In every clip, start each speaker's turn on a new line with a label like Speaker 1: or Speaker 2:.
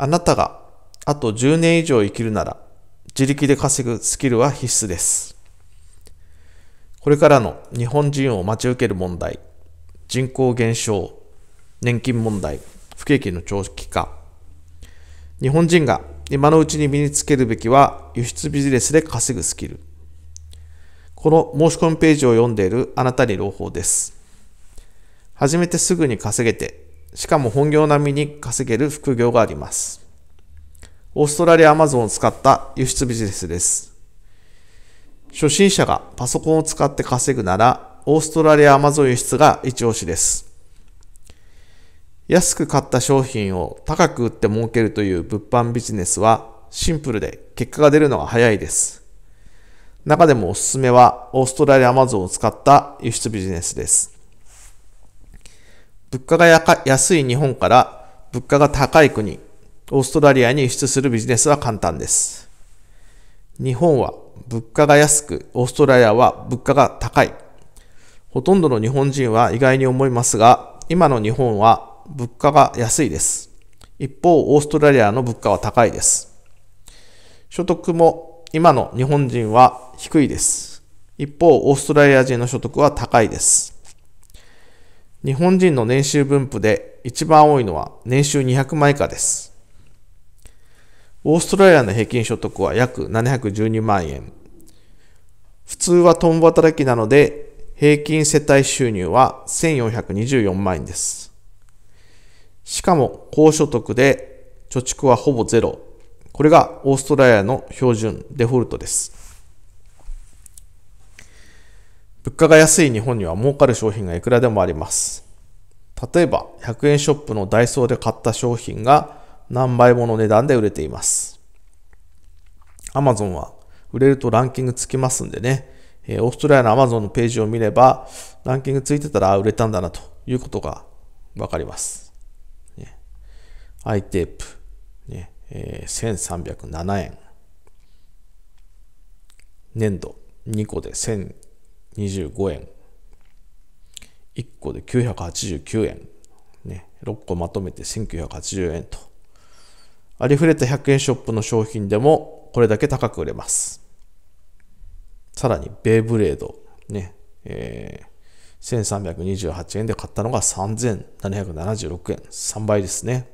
Speaker 1: あなたがあと10年以上生きるなら自力で稼ぐスキルは必須です。これからの日本人を待ち受ける問題、人口減少、年金問題、不景気の長期化。日本人が今のうちに身につけるべきは輸出ビジネスで稼ぐスキル。この申し込みページを読んでいるあなたに朗報です。始めてすぐに稼げてしかも本業並みに稼げる副業があります。オーストラリアアマゾンを使った輸出ビジネスです。初心者がパソコンを使って稼ぐなら、オーストラリアアマゾン輸出が一押しです。安く買った商品を高く売って儲けるという物販ビジネスはシンプルで結果が出るのが早いです。中でもおすすめはオーストラリアアマゾンを使った輸出ビジネスです。物価が安い日本から物価が高い国、オーストラリアに輸出するビジネスは簡単です。日本は物価が安く、オーストラリアは物価が高い。ほとんどの日本人は意外に思いますが、今の日本は物価が安いです。一方、オーストラリアの物価は高いです。所得も今の日本人は低いです。一方、オーストラリア人の所得は高いです。日本人の年収分布で一番多いのは年収200万以下です。オーストラリアの平均所得は約712万円。普通は共働きなので、平均世帯収入は1424万円です。しかも、高所得で貯蓄はほぼゼロ。これがオーストラリアの標準デフォルトです。物価が安い日本には儲かる商品がいくらでもあります。例えば、100円ショップのダイソーで買った商品が何倍もの値段で売れています。アマゾンは売れるとランキングつきますんでね、えオーストラリアのアマゾンのページを見れば、ランキングついてたら売れたんだなということがわかります。ね、アイテープ、ねえー、1307円。粘土2個で1000 25円1個で989円、ね、6個まとめて1980円とありふれた100円ショップの商品でもこれだけ高く売れますさらにベイブレードね、えー、1328円で買ったのが3776円3倍ですね、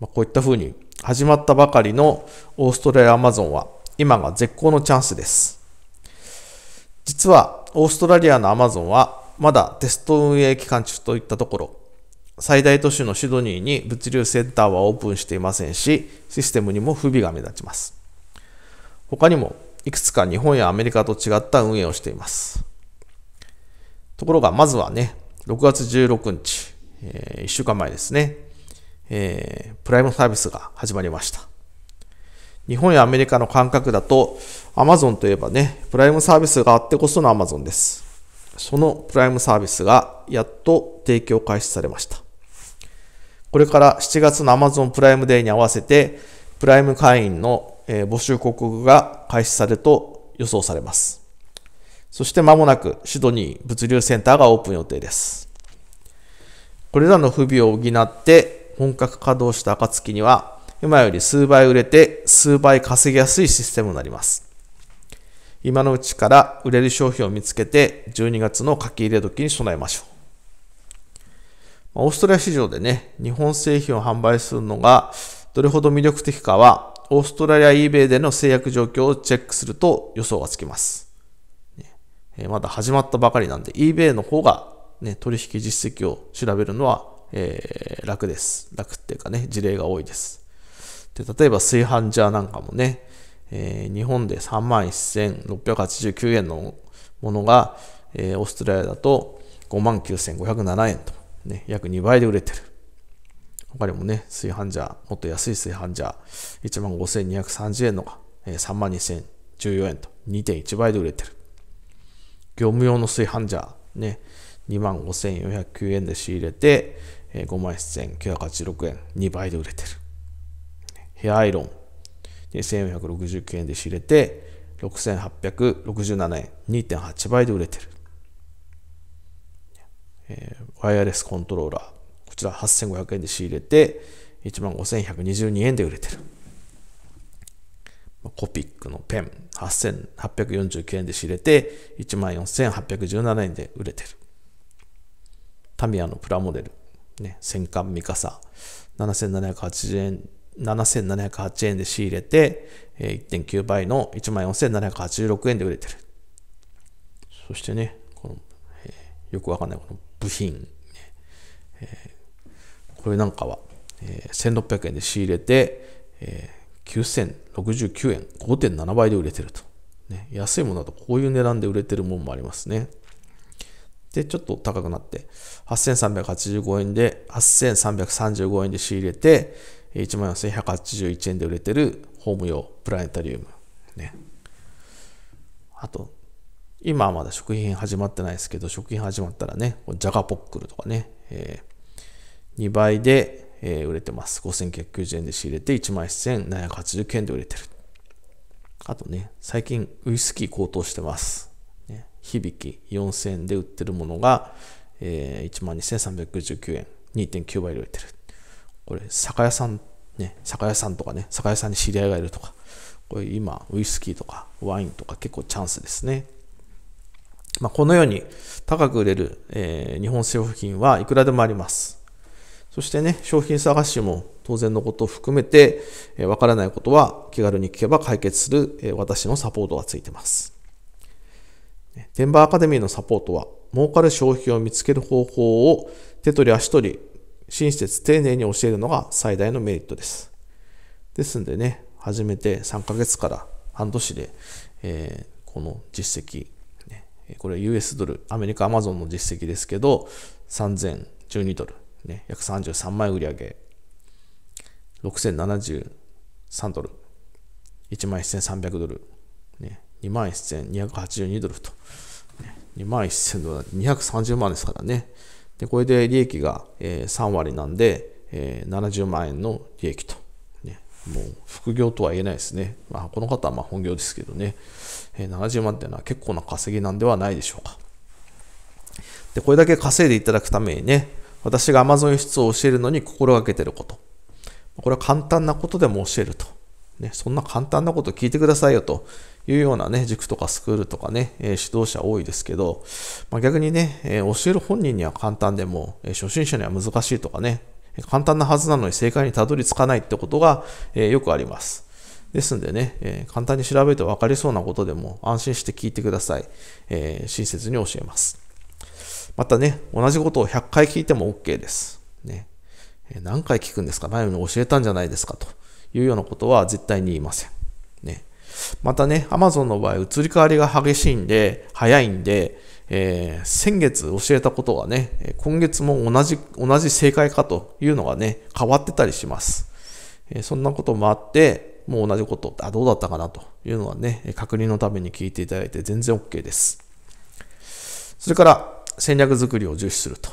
Speaker 1: まあ、こういったふうに始まったばかりのオーストラリアアマゾンは今が絶好のチャンスです実はオーストラリアのアマゾンはまだテスト運営期間中といったところ最大都市のシドニーに物流センターはオープンしていませんしシステムにも不備が目立ちます他にもいくつか日本やアメリカと違った運営をしていますところがまずはね6月16日、えー、1週間前ですね、えー、プライムサービスが始まりました日本やアメリカの感覚だと、アマゾンといえばね、プライムサービスがあってこそのアマゾンです。そのプライムサービスがやっと提供開始されました。これから7月のアマゾンプライムデーに合わせて、プライム会員の募集広告が開始されると予想されます。そして間もなくシドニー物流センターがオープン予定です。これらの不備を補って本格稼働した暁には今より数倍売れて数倍稼ぎやすいシステムになります。今のうちから売れる商品を見つけて12月の書き入れ時に備えましょう。オーストラリア市場でね、日本製品を販売するのがどれほど魅力的かは、オーストラリア eBay での制約状況をチェックすると予想がつきます。えまだ始まったばかりなんで、eBay の方が、ね、取引実績を調べるのは、えー、楽です。楽っていうかね、事例が多いです。で、例えば炊飯ジャーなんかもね、えー、日本で31,689円のものが、えー、オーストラリアだと59,507円と、ね、約2倍で売れてる。他にもね、炊飯ジャー、もっと安い炊飯ジャー、15,230円のが、えー、32,014円と2.1倍で売れてる。業務用の炊飯ジャー、ね、25,409円で仕入れて、えー、51,986円、2倍で売れてる。ヘアアイロンで1469円で仕入れて6867円2.8倍で売れてる、えー、ワイヤレスコントローラーこちら8500円で仕入れて15122円で売れてるコピックのペン8849円で仕入れて14817円で売れてるタミヤのプラモデル、ね、戦艦ミカサ7780円7708円で仕入れて、1.9倍の14,786円で売れてる。そしてね、この、えー、よくわかんないこの部品、えー、これなんかは、えー、1600円で仕入れて、えー、9,069円、5.7倍で売れてると。ね、安いものだとこういう値段で売れてるものもありますね。で、ちょっと高くなって、8,385円で、8,335円で仕入れて、1万4181円で売れてるホーム用プラネタリウム。ね。あと、今はまだ食品始まってないですけど、食品始まったらね、ジャガポックルとかね、えー、2倍で、えー、売れてます。5990円で仕入れて、11789円で売れてる。あとね、最近ウイスキー高騰してます。ね、響き4000円で売ってるものが、えー、12399円、2.9倍で売れてる。これ、酒屋さんね、酒屋さんとかね、酒屋さんに知り合いがいるとか、これ今、ウイスキーとかワインとか結構チャンスですね。まあ、このように高く売れる、えー、日本製品はいくらでもあります。そしてね、商品探しも当然のことを含めて、えー、わからないことは気軽に聞けば解決する、えー、私のサポートがついてます。テンバーアカデミーのサポートは、儲かる消費を見つける方法を手取り足取り親切、丁寧に教えるのが最大のメリットです。ですんでね、初めて3ヶ月から半年で、えー、この実績、これ US ドル、アメリカアマゾンの実績ですけど、3012ドル、ね、約33万円売り上げ、6073ドル、1万1300ドル、ね、2万1282ドルと、ね、2万1000ドル、230万ですからね。で、これで利益が、え3割なんで、え70万円の利益と。ね、もう副業とは言えないですね。まあ、この方はま本業ですけどね、え70万っていうのは結構な稼ぎなんではないでしょうか。で、これだけ稼いでいただくためにね、私が Amazon 輸出を教えるのに心がけてること。これは簡単なことでも教えると。ね、そんな簡単なこと聞いてくださいよというようなね、塾とかスクールとかね、え指導者多いですけど、まあ、逆にね、え教える本人には簡単でも、え初心者には難しいとかね、簡単なはずなのに正解にたどり着かないってことが、えよくあります。ですんでね、え簡単に調べて分かりそうなことでも安心して聞いてください。え親切に教えます。またね、同じことを100回聞いても OK です。ね、何回聞くんですか前に教えたんじゃないですかというようなことは絶対に言いません。またね、Amazon の場合、移り変わりが激しいんで、早いんで、えー、先月教えたことがね、今月も同じ、同じ正解かというのがね、変わってたりします。えー、そんなこともあって、もう同じこと、あ、どうだったかなというのはね、確認のために聞いていただいて全然 OK です。それから、戦略作りを重視すると。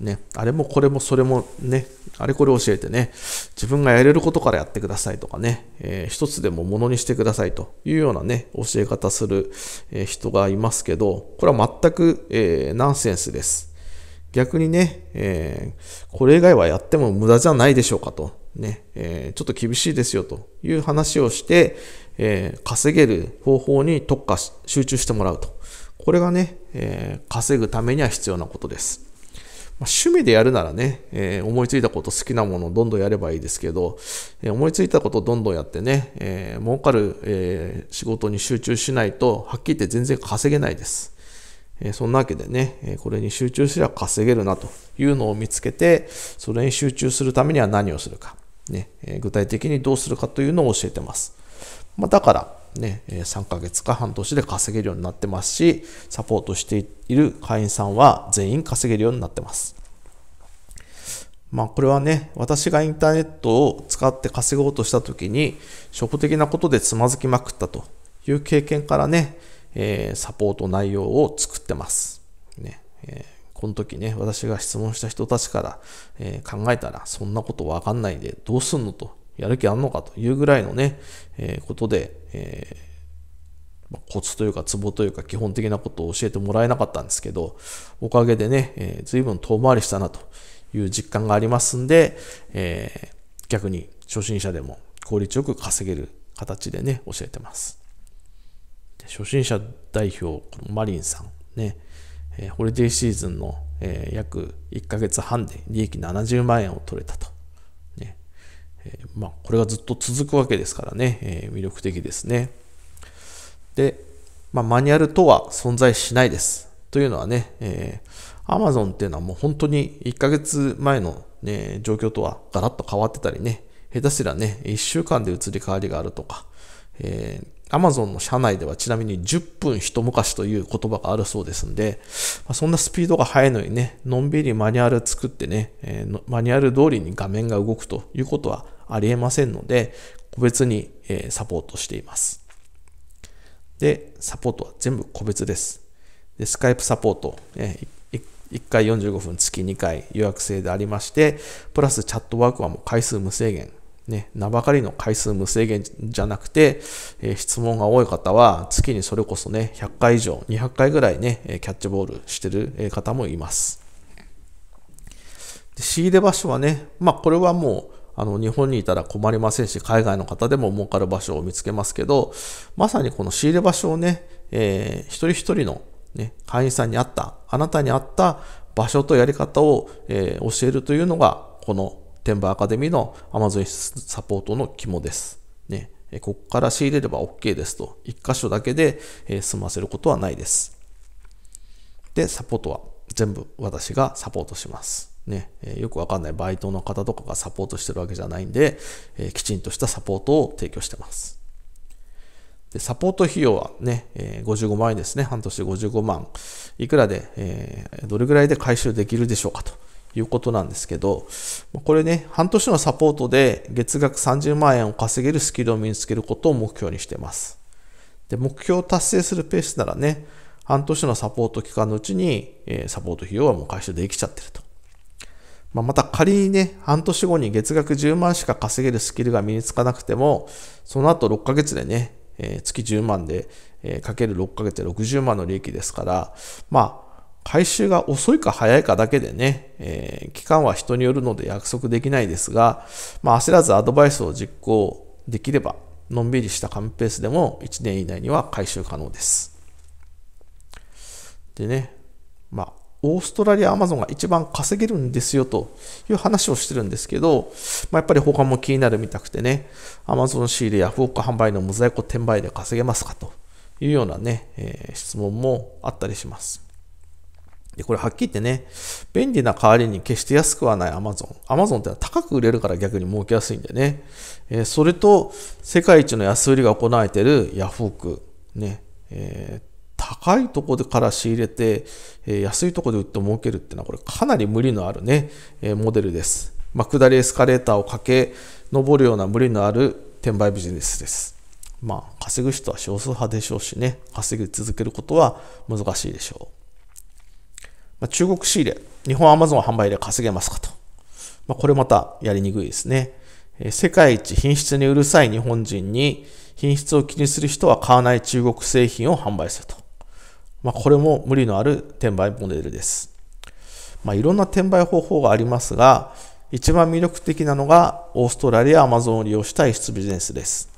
Speaker 1: ね、あれもこれもそれもね、あれこれ教えてね、自分がやれることからやってくださいとかね、えー、一つでもものにしてくださいというようなね、教え方する人がいますけど、これは全く、えー、ナンセンスです。逆にね、えー、これ以外はやっても無駄じゃないでしょうかと、ね、えー、ちょっと厳しいですよという話をして、えー、稼げる方法に特化し、集中してもらうと。これがね、え稼ぐためには必要なことです。まあ、趣味でやるならね、えー、思いついたこと好きなものをどんどんやればいいですけど、えー、思いついたことをどんどんやってね、えー、儲かる、えー、仕事に集中しないと、はっきり言って全然稼げないです。えー、そんなわけでね、えー、これに集中すれば稼げるなというのを見つけて、それに集中するためには何をするか、ねえー、具体的にどうするかというのを教えてます。まあ、だから、ね、3ヶ月か半年で稼げるようになってますし、サポートしている会員さんは全員稼げるようになってます。まあこれはね、私がインターネットを使って稼ごうとした時に、初歩的なことでつまずきまくったという経験からね、えー、サポート内容を作ってます。ね、えーこの時ね、私が質問した人たちから、えー、考えたら、そんなことわかんないでどうすんのとやる気あんのかというぐらいのね、えー、ことで、えー、コツというかツボというか基本的なことを教えてもらえなかったんですけど、おかげでね、えー、随分遠回りしたなという実感がありますんで、えー、逆に初心者でも効率よく稼げる形でね、教えてます。初心者代表、このマリンさんね、えー、ホリデーシーズンの、えー、約1ヶ月半で利益70万円を取れたと。えまあ、これがずっと続くわけですからね、えー、魅力的ですね。で、まあ、マニュアルとは存在しないです。というのはね、えー、Amazon っていうのはもう本当に1ヶ月前の、ね、状況とはガラッと変わってたりね、下手すらね、1週間で移り変わりがあるとか、えー Amazon の社内ではちなみに10分一昔という言葉があるそうですんで、まあ、そんなスピードが速いのにね、のんびりマニュアル作ってね、えー、マニュアル通りに画面が動くということはありえませんので、個別にサポートしています。で、サポートは全部個別です。で、スカイプサポート、1回45分月2回予約制でありまして、プラスチャットワークはもう回数無制限。ね、名ばかりの回数無制限じゃなくて、えー、質問が多い方は月にそれこそね、100回以上、200回ぐらいね、キャッチボールしてる方もいます。で仕入れ場所はね、まあこれはもうあの、日本にいたら困りませんし、海外の方でも儲かる場所を見つけますけど、まさにこの仕入れ場所をね、えー、一人一人のね、会員さんに合った、あなたに合った場所とやり方を、えー、教えるというのが、この天売アカデミーの Amazon サポートの肝です。ね、ここから仕入れれば OK ですと、一箇所だけで、えー、済ませることはないです。で、サポートは全部私がサポートします。ね、えよくわかんないバイトの方とかがサポートしてるわけじゃないんで、えきちんとしたサポートを提供してます。で、サポート費用はね、え55万円ですね。半年55万。いくらで、えどれぐらいで回収できるでしょうかということなんですけど、これね、半年のサポートで月額30万円を稼げるスキルを身につけることを目標にしてます。で、目標を達成するペースならね、半年のサポート期間のうちに、えサポート費用はもう回収できちゃってると。まあ、また仮にね、半年後に月額10万しか稼げるスキルが身につかなくても、その後6ヶ月でね、えー、月10万で、えー、かける6ヶ月で60万の利益ですから、まあ、回収が遅いか早いかだけでね、えー、期間は人によるので約束できないですが、まあ、焦らずアドバイスを実行できれば、のんびりした完ペースでも1年以内には回収可能です。でね、まあ、オーストラリア、アマゾンが一番稼げるんですよという話をしてるんですけど、まあ、やっぱり他も気になるみたくてね、アマゾン仕入れやオク販売の無在庫転売で稼げますかというようなね、えー、質問もあったりします。で、これはっきり言ってね、便利な代わりに決して安くはない Amazon。Amazon ってのは高く売れるから逆に儲けやすいんでね。えー、それと、世界一の安売りが行われているヤフオク。ね。えー高いところから仕入れて、え安いところで売って儲けるっていうのは、これかなり無理のあるね、えモデルです。まあ、下りエスカレーターをかけ、上るような無理のある転売ビジネスです。まあ、稼ぐ人は少数派でしょうしね、稼ぎ続けることは難しいでしょう。まあ、中国仕入れ、日本アマゾン販売で稼げますかと。まあ、これまたやりにくいですね。え世界一品質にうるさい日本人に、品質を気にする人は買わない中国製品を販売すると。まあ、これも無理のある転売モデルです。まあ、いろんな転売方法がありますが、一番魅力的なのがオーストラリア、アマゾンを利用した輸出ビジネスです。